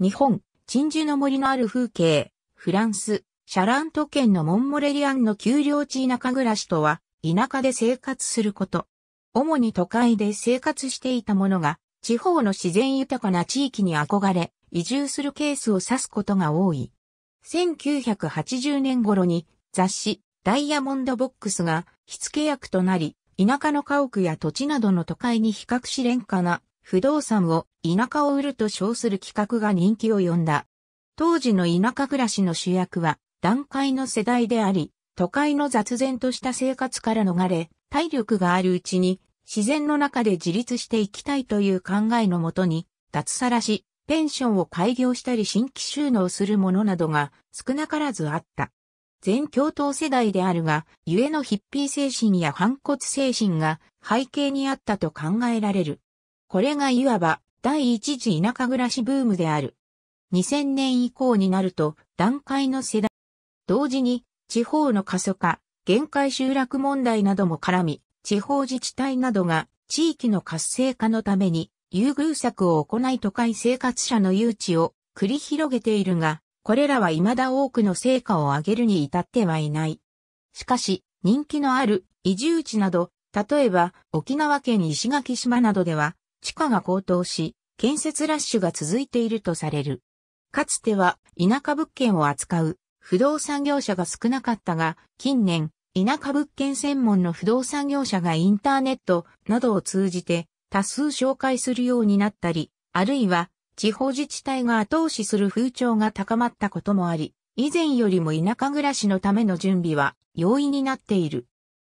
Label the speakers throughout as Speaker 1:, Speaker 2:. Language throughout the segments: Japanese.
Speaker 1: 日本、鎮守の森のある風景、フランス、シャラント県のモンモレリアンの丘陵地田舎暮らしとは、田舎で生活すること。主に都会で生活していた者が、地方の自然豊かな地域に憧れ、移住するケースを指すことが多い。1980年頃に雑誌ダイヤモンドボックスが火付け役となり、田舎の家屋や土地などの都会に比較し廉価な不動産を田舎を売ると称する企画が人気を呼んだ。当時の田舎暮らしの主役は、段階の世代であり、都会の雑然とした生活から逃れ、体力があるうちに、自然の中で自立していきたいという考えのもとに、脱サラし、ペンションを開業したり新規収納するものなどが少なからずあった。全共闘世代であるが、ゆえのヒッピー精神や反骨精神が背景にあったと考えられる。これがいわば第一次田舎暮らしブームである。2000年以降になると段階の世代。同時に地方の過疎化、限界集落問題なども絡み、地方自治体などが地域の活性化のために優遇策を行い都会生活者の誘致を繰り広げているが、これらは未だ多くの成果を上げるに至ってはいない。しかし、人気のある移住地など、例えば沖縄県石垣島などでは、地価が高騰し、建設ラッシュが続いているとされる。かつては田舎物件を扱う不動産業者が少なかったが、近年、田舎物件専門の不動産業者がインターネットなどを通じて多数紹介するようになったり、あるいは地方自治体が後押しする風潮が高まったこともあり、以前よりも田舎暮らしのための準備は容易になっている。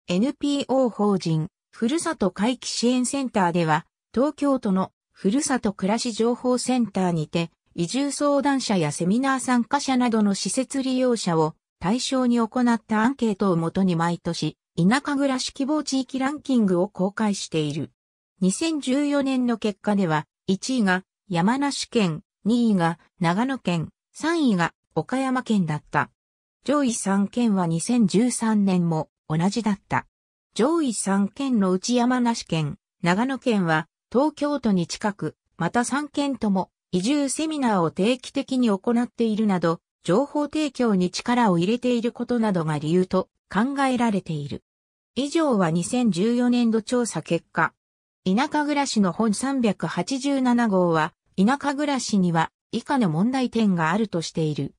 Speaker 1: NPO 法人、ふるさと回帰支援センターでは、東京都のふるさと暮らし情報センターにて、移住相談者やセミナー参加者などの施設利用者を対象に行ったアンケートをもとに毎年、田舎暮らし希望地域ランキングを公開している。2014年の結果では、1位が山梨県、2位が長野県、3位が岡山県だった。上位3県は2013年も同じだった。上位3県のうち山梨県、長野県は東京都に近く、また3県とも移住セミナーを定期的に行っているなど、情報提供に力を入れていることなどが理由と考えられている。以上は2014年度調査結果。田舎暮らしの本387号は、田舎暮らしには以下の問題点があるとしている。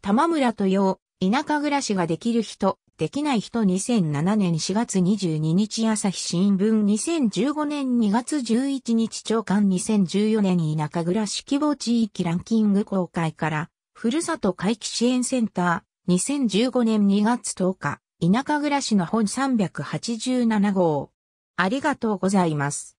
Speaker 1: 玉村と陽、田舎暮らしができる人、できない人2007年4月22日朝日新聞2015年2月11日長官2014年田舎暮らし希望地域ランキング公開からふるさと回帰支援センター2015年2月10日田舎暮らしの本387号ありがとうございます。